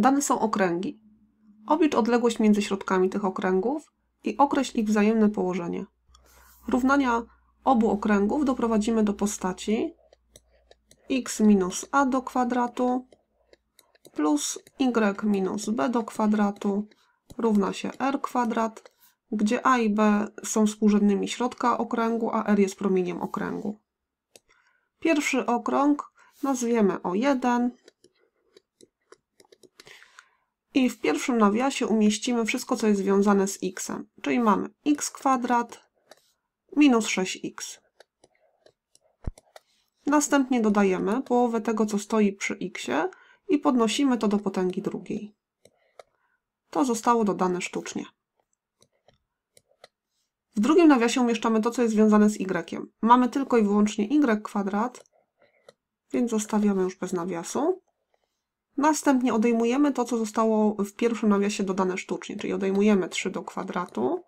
Dane są okręgi. Oblicz odległość między środkami tych okręgów i określ ich wzajemne położenie. Równania obu okręgów doprowadzimy do postaci x minus a do kwadratu plus y minus b do kwadratu równa się r kwadrat, gdzie a i b są współrzędnymi środka okręgu, a r jest promieniem okręgu. Pierwszy okrąg nazwiemy O1, i w pierwszym nawiasie umieścimy wszystko, co jest związane z x. Czyli mamy x kwadrat minus 6x. Następnie dodajemy połowę tego, co stoi przy x i podnosimy to do potęgi drugiej. To zostało dodane sztucznie. W drugim nawiasie umieszczamy to, co jest związane z y. Mamy tylko i wyłącznie y kwadrat, więc zostawiamy już bez nawiasu. Następnie odejmujemy to, co zostało w pierwszym nawiasie dodane sztucznie, czyli odejmujemy 3 do kwadratu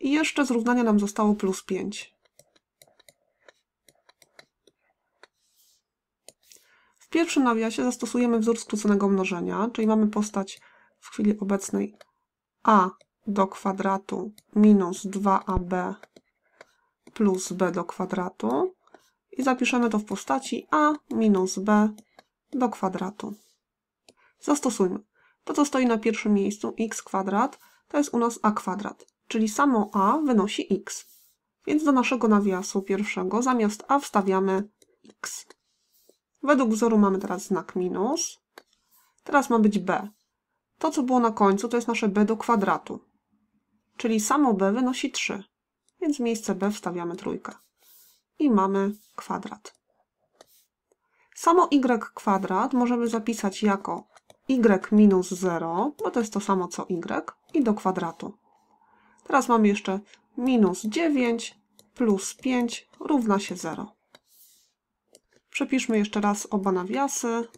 i jeszcze z równania nam zostało plus 5. W pierwszym nawiasie zastosujemy wzór skróconego mnożenia, czyli mamy postać w chwili obecnej a do kwadratu minus 2ab plus b do kwadratu i zapiszemy to w postaci a minus b do kwadratu. Zastosujmy. To, co stoi na pierwszym miejscu, x kwadrat, to jest u nas a kwadrat, czyli samo a wynosi x. Więc do naszego nawiasu pierwszego zamiast a wstawiamy x. Według wzoru mamy teraz znak minus. Teraz ma być b. To, co było na końcu, to jest nasze b do kwadratu. Czyli samo b wynosi 3. Więc w miejsce b wstawiamy trójkę. I mamy kwadrat. Samo y kwadrat możemy zapisać jako y minus 0, bo to jest to samo co y, i do kwadratu. Teraz mamy jeszcze minus 9 plus 5 równa się 0. Przepiszmy jeszcze raz oba nawiasy.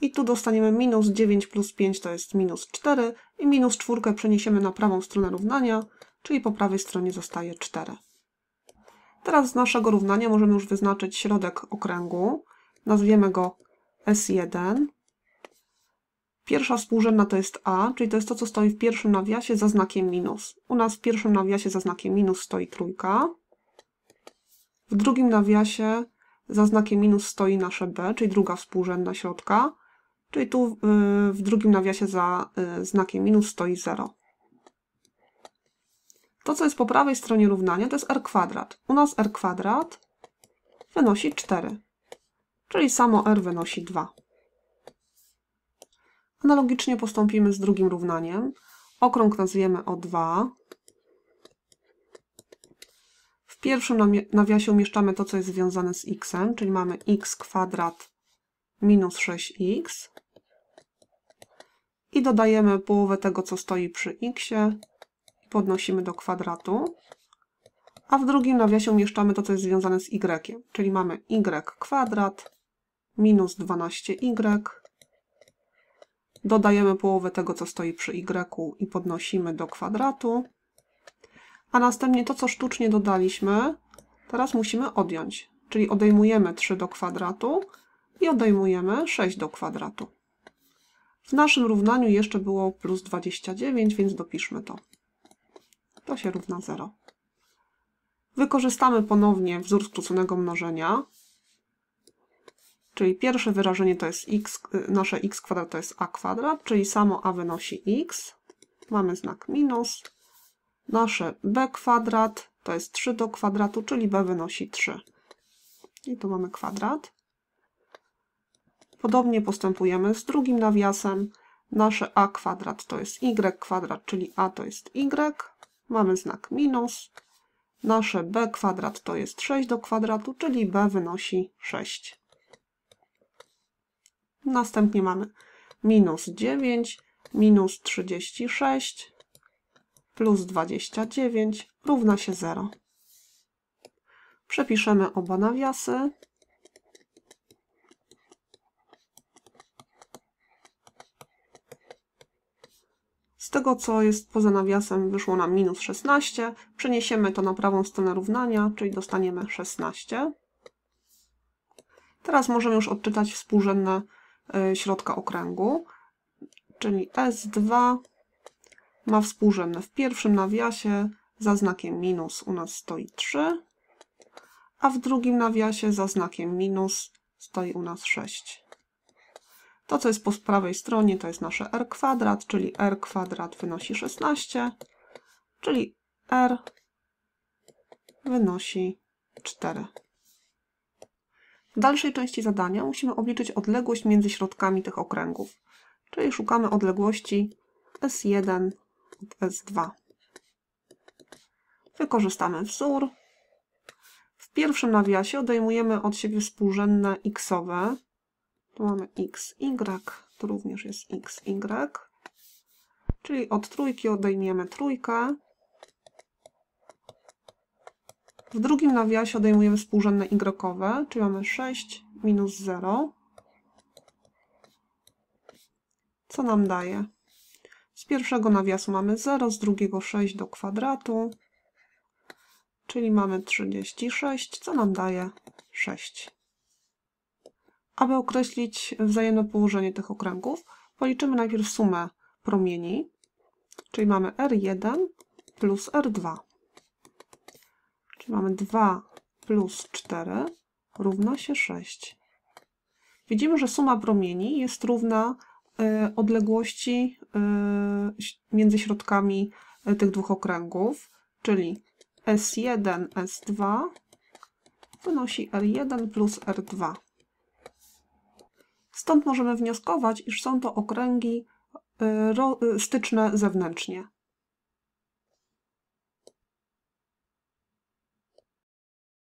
I tu dostaniemy minus 9 plus 5 to jest minus 4 i minus 4 przeniesiemy na prawą stronę równania, czyli po prawej stronie zostaje 4. Teraz z naszego równania możemy już wyznaczyć środek okręgu. Nazwiemy go S1. Pierwsza współrzędna to jest A, czyli to jest to, co stoi w pierwszym nawiasie za znakiem minus. U nas w pierwszym nawiasie za znakiem minus stoi trójka. W drugim nawiasie za znakiem minus stoi nasze B, czyli druga współrzędna środka. Czyli tu y, w drugim nawiasie za y, znakiem minus stoi 0. To, co jest po prawej stronie równania, to jest r kwadrat. U nas r kwadrat wynosi 4, czyli samo r wynosi 2. Analogicznie postąpimy z drugim równaniem. Okrąg nazwiemy O2. W pierwszym nawiasie umieszczamy to, co jest związane z x, czyli mamy x kwadrat minus 6x i dodajemy połowę tego, co stoi przy x, podnosimy do kwadratu, a w drugim nawiasie umieszczamy to, co jest związane z y, czyli mamy y kwadrat minus 12y, dodajemy połowę tego, co stoi przy y i podnosimy do kwadratu, a następnie to, co sztucznie dodaliśmy, teraz musimy odjąć, czyli odejmujemy 3 do kwadratu i odejmujemy 6 do kwadratu. W naszym równaniu jeszcze było plus 29, więc dopiszmy to to się równa 0. Wykorzystamy ponownie wzór skróconego mnożenia, czyli pierwsze wyrażenie to jest x, nasze x kwadrat to jest a kwadrat, czyli samo a wynosi x, mamy znak minus, nasze b kwadrat to jest 3 do kwadratu, czyli b wynosi 3. I tu mamy kwadrat. Podobnie postępujemy z drugim nawiasem. Nasze a kwadrat to jest y kwadrat, czyli a to jest y mamy znak minus. Nasze b kwadrat to jest 6 do kwadratu, czyli b wynosi 6. Następnie mamy minus 9, minus 36 plus 29 równa się 0. Przepiszemy oba nawiasy. Z tego, co jest poza nawiasem, wyszło nam minus 16. Przeniesiemy to na prawą stronę równania, czyli dostaniemy 16. Teraz możemy już odczytać współrzędne y, środka okręgu, czyli S2 ma współrzędne w pierwszym nawiasie za znakiem minus u nas stoi 3, a w drugim nawiasie za znakiem minus stoi u nas 6. To, co jest po prawej stronie, to jest nasze r kwadrat, czyli r kwadrat wynosi 16, czyli r wynosi 4. W dalszej części zadania musimy obliczyć odległość między środkami tych okręgów, czyli szukamy odległości S1 od S2. Wykorzystamy wzór. W pierwszym nawiasie odejmujemy od siebie współrzędne xowe, tu mamy x, y, tu również jest x, y. Czyli od trójki odejmiemy trójkę. W drugim nawiasie odejmujemy współrzędne y, czyli mamy 6 minus 0. Co nam daje? Z pierwszego nawiasu mamy 0, z drugiego 6 do kwadratu, czyli mamy 36, co nam daje 6. Aby określić wzajemne położenie tych okręgów, policzymy najpierw sumę promieni, czyli mamy R1 plus R2. Czyli mamy 2 plus 4 równa się 6. Widzimy, że suma promieni jest równa y, odległości y, między środkami y, tych dwóch okręgów, czyli S1, S2 wynosi R1 plus R2. Stąd możemy wnioskować, iż są to okręgi y, y, styczne zewnętrznie.